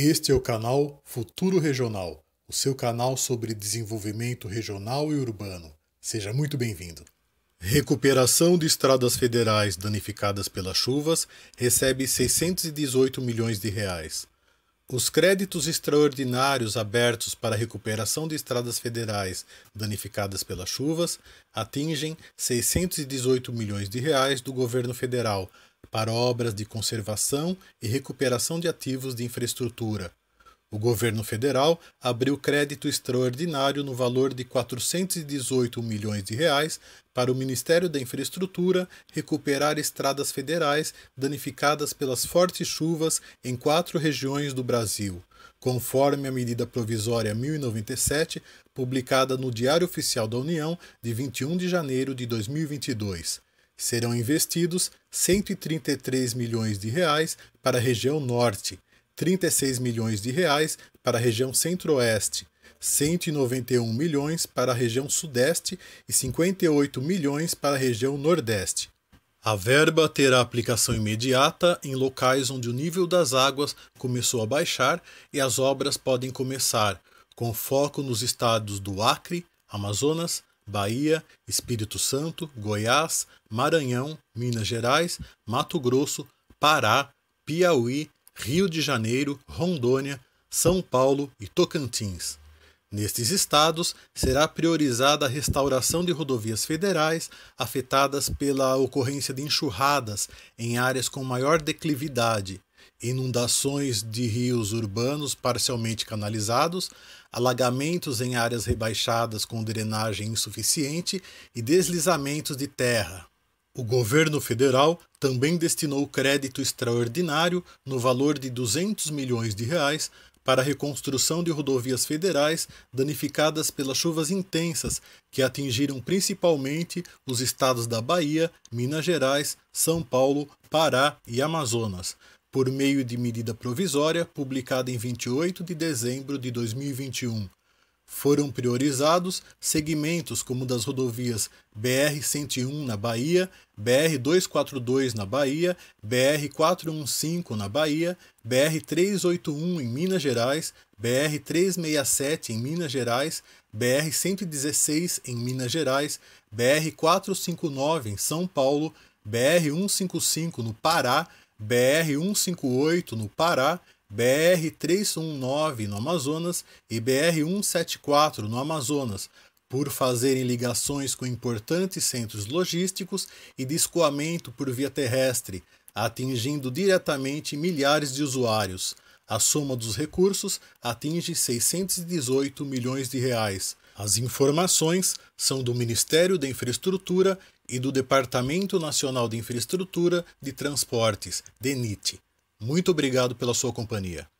Este é o canal Futuro Regional, o seu canal sobre desenvolvimento regional e urbano. Seja muito bem-vindo. Recuperação de estradas federais danificadas pelas chuvas recebe 618 milhões de reais. Os créditos extraordinários abertos para a recuperação de estradas federais danificadas pelas chuvas atingem 618 milhões de reais do governo federal, para obras de conservação e recuperação de ativos de infraestrutura. O governo federal abriu crédito extraordinário no valor de 418 milhões de reais para o Ministério da Infraestrutura recuperar estradas federais danificadas pelas fortes chuvas em quatro regiões do Brasil, conforme a medida provisória 1097, publicada no Diário Oficial da União de 21 de janeiro de 2022. Serão investidos 133 milhões de reais para a região norte, 36 milhões de reais para a região centro-oeste, 191 milhões para a região sudeste e 58 milhões para a região nordeste. A verba terá aplicação imediata em locais onde o nível das águas começou a baixar e as obras podem começar, com foco nos estados do Acre, Amazonas, Bahia, Espírito Santo, Goiás, Maranhão, Minas Gerais, Mato Grosso, Pará, Piauí, Rio de Janeiro, Rondônia, São Paulo e Tocantins. Nestes estados, será priorizada a restauração de rodovias federais afetadas pela ocorrência de enxurradas em áreas com maior declividade, inundações de rios urbanos parcialmente canalizados, alagamentos em áreas rebaixadas com drenagem insuficiente e deslizamentos de terra. O governo federal também destinou crédito extraordinário no valor de 200 milhões de reais para a reconstrução de rodovias federais danificadas pelas chuvas intensas que atingiram principalmente os estados da Bahia, Minas Gerais, São Paulo, Pará e Amazonas, por meio de medida provisória publicada em 28 de dezembro de 2021. Foram priorizados segmentos como das rodovias BR-101 na Bahia, BR-242 na Bahia, BR-415 na Bahia, BR-381 em Minas Gerais, BR-367 em Minas Gerais, BR-116 em Minas Gerais, BR-459 em São Paulo, BR-155 no Pará, BR-158 no Pará, BR-319 no Amazonas e BR-174 no Amazonas, por fazerem ligações com importantes centros logísticos e de escoamento por via terrestre, atingindo diretamente milhares de usuários. A soma dos recursos atinge 618 milhões de reais. As informações são do Ministério da Infraestrutura e do Departamento Nacional de Infraestrutura de Transportes, DENIT. Muito obrigado pela sua companhia.